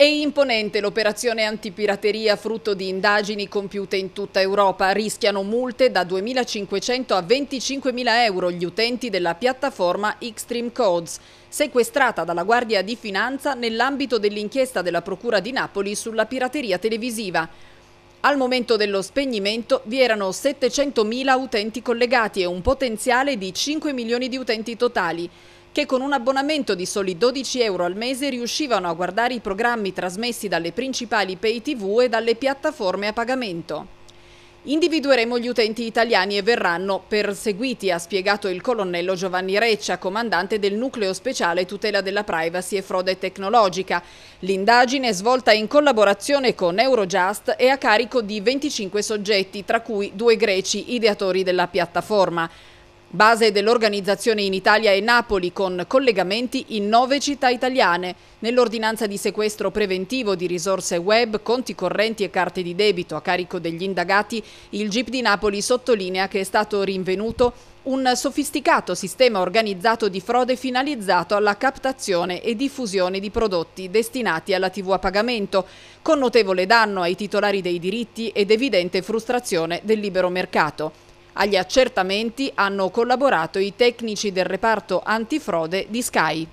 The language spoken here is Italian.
È imponente l'operazione antipirateria frutto di indagini compiute in tutta Europa. Rischiano multe da 2.500 a 25.000 euro gli utenti della piattaforma Xtreme Codes, sequestrata dalla Guardia di Finanza nell'ambito dell'inchiesta della Procura di Napoli sulla pirateria televisiva. Al momento dello spegnimento vi erano 700.000 utenti collegati e un potenziale di 5 milioni di utenti totali che con un abbonamento di soli 12 euro al mese riuscivano a guardare i programmi trasmessi dalle principali pay tv e dalle piattaforme a pagamento. Individueremo gli utenti italiani e verranno perseguiti, ha spiegato il colonnello Giovanni Reccia, comandante del nucleo speciale tutela della privacy e frode tecnologica. L'indagine, svolta in collaborazione con Eurojust, è a carico di 25 soggetti, tra cui due greci, ideatori della piattaforma. Base dell'organizzazione in Italia e Napoli con collegamenti in nove città italiane. Nell'ordinanza di sequestro preventivo di risorse web, conti correnti e carte di debito a carico degli indagati, il GIP di Napoli sottolinea che è stato rinvenuto un sofisticato sistema organizzato di frode finalizzato alla captazione e diffusione di prodotti destinati alla TV a pagamento, con notevole danno ai titolari dei diritti ed evidente frustrazione del libero mercato. Agli accertamenti hanno collaborato i tecnici del reparto antifrode di Sky.